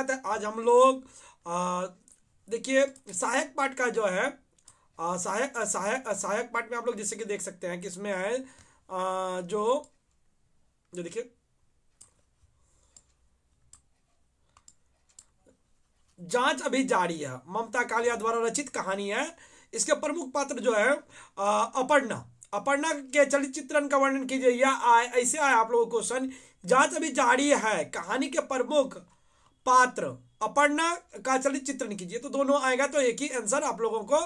आज हम लोग देखिए सहायक पाठ का जो है सहायक सहायक सहायक पाठ में आप लोग जैसे कि देख सकते हैं कि इसमें है आ, जो जो देखिए जांच अभी जारी है ममता कालिया द्वारा रचित कहानी है इसके प्रमुख पात्र जो है अपर्णा अपर्णा के चलचित्रण का वर्णन कीजिए या ऐसे आया आप लोगों को क्वेश्चन जांच अभी जारी है कहानी के प्रमुख पात्र अपर्णा का चलित चित्रण कीजिए तो दोनों आएगा तो एक ही आंसर आप लोगों को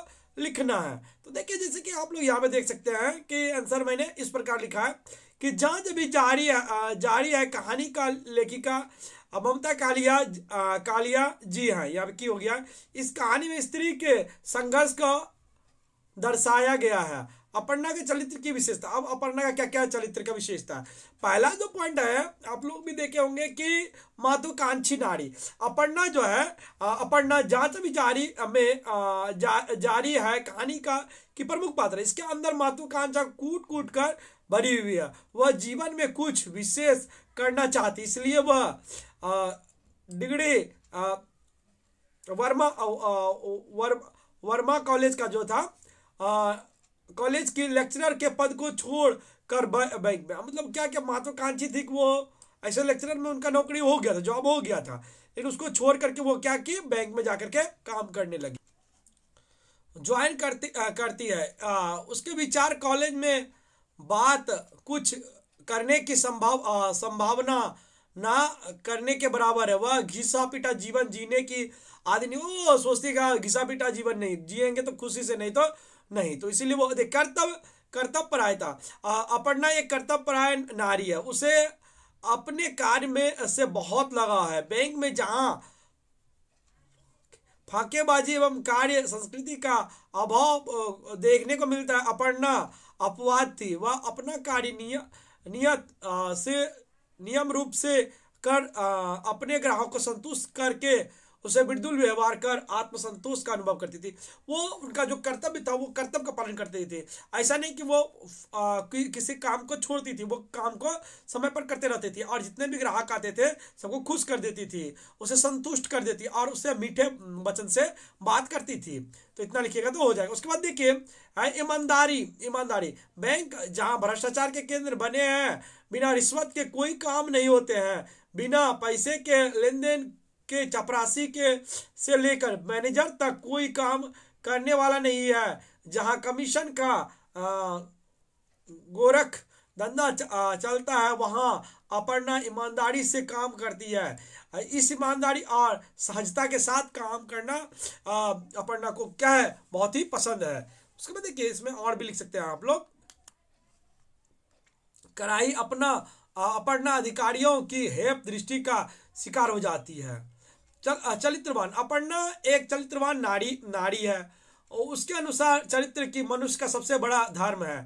लिखना है तो देखिए जैसे कि आप लोग यहाँ पे देख सकते हैं कि आंसर मैंने इस प्रकार लिखा है कि जांच अभी जारी है जारी है कहानी का लेखिका ममता कालिया कालिया जी हैं यहाँ की हो गया इस कहानी में स्त्री के संघर्ष को दर्शाया गया है अपर्णा के चरित्र की विशेषता अब अपर्णा का क्या क्या चरित्र का विशेषता पहला जो पॉइंट है आप लोग भी देखे होंगे कि महत्वाकांक्षी नारी अपर्णा जो है अपर्णा जांच भी जारी में जा, जारी है कहानी का कि प्रमुख पात्र इसके अंदर महत्वाकांक्षा कूट कूट कर भरी हुई है वह जीवन में कुछ विशेष करना चाहती इसलिए वह डिग्री वर्मा वर्मा कॉलेज का जो था कॉलेज की लेक्चरर के पद को छोड़ कर बैंक में मतलब क्या क्या महत्वाकांक्षी थी वो ऐसे लेक्चरर में उनका नौकरी हो गया था जॉब हो गया था लेकिन उसको छोड़ करके वो क्या की बैंक में जाकर के काम करने लगी ज्वाइन करती आ, करती है आ, उसके विचार कॉलेज में बात कुछ करने की संभाव आ, संभावना ना करने के बराबर है वह घिसा पिटा जीवन जीने की आदि नहीं वो सोचती का हाँ, घिसा पिटा जीवन नहीं जिएंगे तो खुशी से नहीं तो नहीं तो इसीलिए वो अधिक कर्तव्य कर्तव्य पराय था अपर्णा एक कर्तव्य पराय नारी है उसे अपने कार्य में से बहुत लगा है बैंक में जहां फाकेबाजी एवं कार्य संस्कृति का अभाव देखने को मिलता है अपर्णा अपवाद थी वह अपना कार्य निय, नियत से नियम रूप से कर अपने ग्राहक को संतुष्ट करके उसे मृदुल व्यवहार कर आत्मसंतोष का अनुभव करती थी वो उनका जो कर्तव्य था वो कर्तव्य का पालन करते थे ऐसा नहीं कि वो आ, कि, किसी काम को छोड़ती थी वो काम को समय पर करते रहते थे और जितने भी ग्राहक आते थे सबको खुश कर देती थी उसे संतुष्ट कर देती और उससे मीठे वचन से बात करती थी तो इतना लिखिएगा तो हो जाएगा उसके बाद देखिए ईमानदारी ईमानदारी बैंक जहां भ्रष्टाचार के केंद्र बने हैं बिना रिश्वत के कोई काम नहीं होते हैं बिना पैसे के लेन देन के चपरासी के से लेकर मैनेजर तक कोई काम करने वाला नहीं है जहां कमीशन का गोरख धंधा चलता है वहां अपर्णा ईमानदारी से काम करती है इस ईमानदारी और सहजता के साथ काम करना अपर्णा को क्या है बहुत ही पसंद है उसके बाद देखिए इसमें और भी लिख सकते हैं आप लोग कराई अपना अपर्णा अधिकारियों की हेप दृष्टि का शिकार हो जाती है चल चरित्रवान अपर्णा एक चरित्रवान नारी नारी है और उसके अनुसार चरित्र की मनुष्य का सबसे बड़ा धर्म है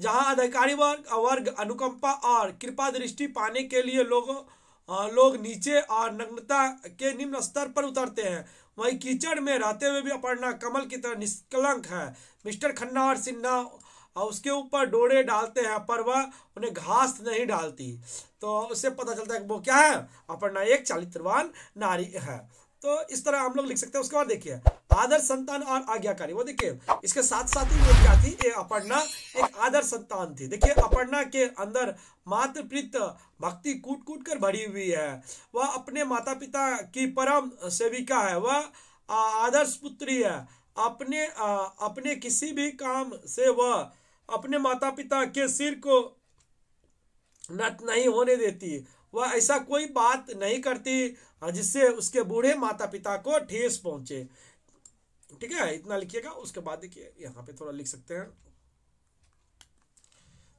जहां अधिकारी वर्ग वर्ग अनुकंपा और कृपा दृष्टि पाने के लिए लोगों लोग नीचे और नग्नता के निम्न स्तर पर उतरते हैं वहीं कीचड़ में रहते हुए भी अपर्णा कमल की तरह निष्कलंक है मिस्टर खन्ना और सिन्हा और उसके ऊपर डोरे डालते हैं पर वह उन्हें घास नहीं डालती तो उससे पता चलता है कि वो क्या है अपर्णा एक चालित्रवान नारी है तो इस तरह हम लोग लिख सकते हैं उसके बाद देखिए आदर्श संतान और आज्ञाकारी वो देखिए इसके साथ साथ ही वो क्या थी ये अपर्णा एक आदर्श संतान थी देखिए अपर्णा के अंदर मातृप्रीत भक्ति कूट कूट कर भरी हुई है वह अपने माता पिता की परम सेविका है वह आदर्श पुत्री है अपने आ, अपने किसी भी काम से वह अपने माता पिता के सिर को नत नहीं होने देती वह ऐसा कोई बात नहीं करती जिससे उसके बूढ़े माता पिता को ठेस पहुंचे ठीक है इतना लिखिएगा उसके बाद देखिए यहाँ पे थोड़ा लिख सकते हैं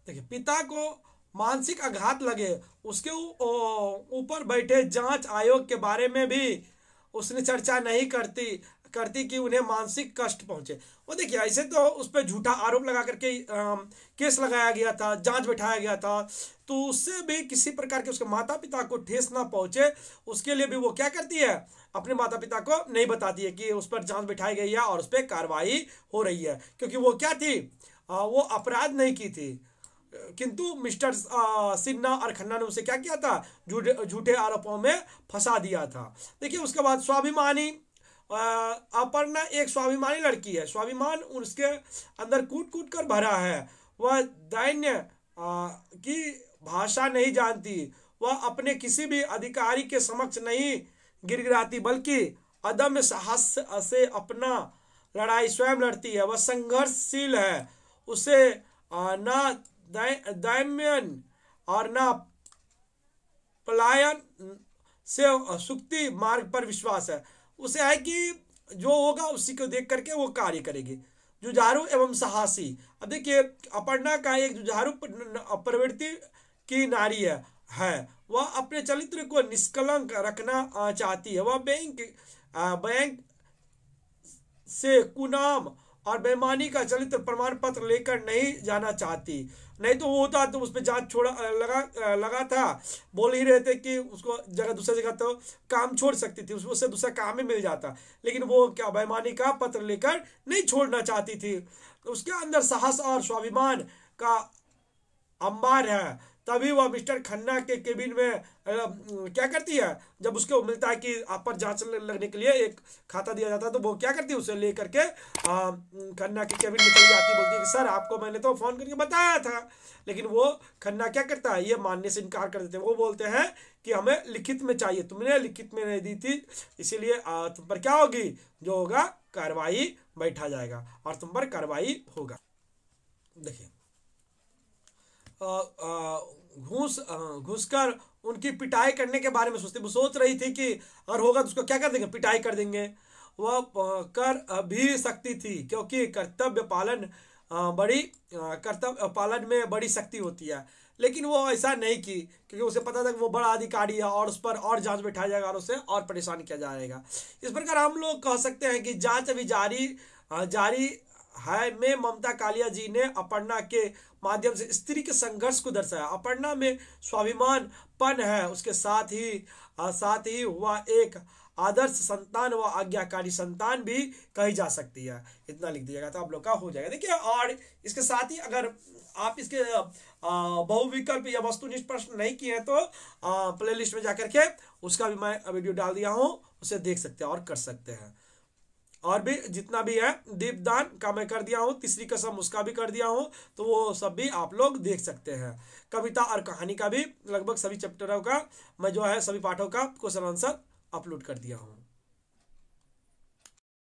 देखिए पिता को मानसिक आघात लगे उसके ऊपर बैठे जांच आयोग के बारे में भी उसने चर्चा नहीं करती करती कि उन्हें मानसिक कष्ट पहुंचे वो देखिए ऐसे तो उस पर झूठा आरोप लगा करके आ, केस लगाया गया था जांच बैठाया गया था तो उससे भी किसी प्रकार के उसके माता पिता को ठेस ना पहुंचे उसके लिए भी वो क्या करती है अपने माता पिता को नहीं बताती है कि उस पर जांच बिठाई गई है और उस पर कार्रवाई हो रही है क्योंकि वो क्या थी आ, वो अपराध नहीं की थी किंतु मिस्टर सिन्हा और खन्ना ने उसे क्या किया था झूठे आरोपों में फंसा दिया था देखिए उसके बाद स्वाभिमानी अपर्णा एक स्वाभिमानी लड़की है स्वाभिमान उसके अंदर कूट कूट कर भरा है वह दैन्य की भाषा नहीं जानती वह अपने किसी भी अधिकारी के समक्ष नहीं गिराती बल्कि अदम्य साहस से अपना लड़ाई स्वयं लड़ती है वह संघर्षशील है उसे ना दैम्यन और ना पलायन से सुक्ति मार्ग पर विश्वास है उसे है कि जो होगा उसी को देख करके वो कार्य करेगी जुझारू एवं साहसी अब देखिए अपर्णा का एक जुझारू प्रवृत्ति की नारी है है वह अपने चरित्र को निष्कलंक रखना चाहती है वह बैंक बैंक से कुनाम और बेमानी का चलित प्रमाण पत्र लेकर नहीं जाना चाहती नहीं तो वो होता तो उस पर जाँच छोड़ा लगा लगा था बोल ही रहे थे कि उसको जगह दूसरा जगह तो काम छोड़ सकती थी उससे दूसरा काम ही मिल जाता लेकिन वो क्या बेमानी का पत्र लेकर नहीं छोड़ना चाहती थी तो उसके अंदर साहस और स्वाभिमान का अंबार है तभी वह मिस्टर खन्ना के केबिन में क्या करती है जब उसको मिलता है कि आप पर जांच लगने के लिए एक खाता दिया जाता है तो वो क्या करती है उसे लेकर के खन्ना के केबिन में चली जाती बोलती है कि सर आपको मैंने तो फ़ोन करके बताया था लेकिन वो खन्ना क्या करता है ये मानने से इनकार कर देते हैं वो बोलते हैं कि हमें लिखित में चाहिए तुमने लिखित में नहीं दी थी इसीलिए तुम पर क्या होगी जो होगा कार्रवाई बैठा जाएगा और तुम पर कार्रवाई होगा देखिए घूस घुसकर उनकी पिटाई करने के बारे में सोचती वो सोच रही थी कि अगर होगा तो उसको क्या कर देंगे पिटाई कर देंगे वह कर भी सकती थी क्योंकि कर्तव्य पालन बड़ी कर्तव्य पालन में बड़ी शक्ति होती है लेकिन वो ऐसा नहीं की क्योंकि उसे पता था कि वो बड़ा अधिकारी है और उस पर और जांच बैठाया जाएगा और उसे और परेशान किया जाएगा इस प्रकार हम लोग कह सकते हैं कि जांच अभी जारी जारी है में ममता कालिया जी ने अपर्णा के माध्यम से स्त्री के संघर्ष को दर्शाया अपर्णा में स्वाभिमान पन है उसके साथ ही साथ ही वह एक आदर्श संतान व आज्ञाकारी संतान भी कही जा सकती है इतना लिख दिया गया था आप लोग का हो जाएगा देखिए और इसके साथ ही अगर आप इसके बहुविकल्प या वस्तु प्रश्न नहीं किए तो तो प्लेलिस्ट में जाकर के उसका भी मैं वीडियो डाल दिया हूँ उसे देख सकते हैं और कर सकते हैं और भी जितना भी है दीपदान का मैं कर दिया हूँ तीसरी कसम उसका भी कर दिया हूँ तो वो सब भी आप लोग देख सकते हैं कविता और कहानी का भी लगभग सभी चैप्टरों का मैं जो है सभी पाठों का क्वेश्चन आंसर अपलोड कर दिया हूँ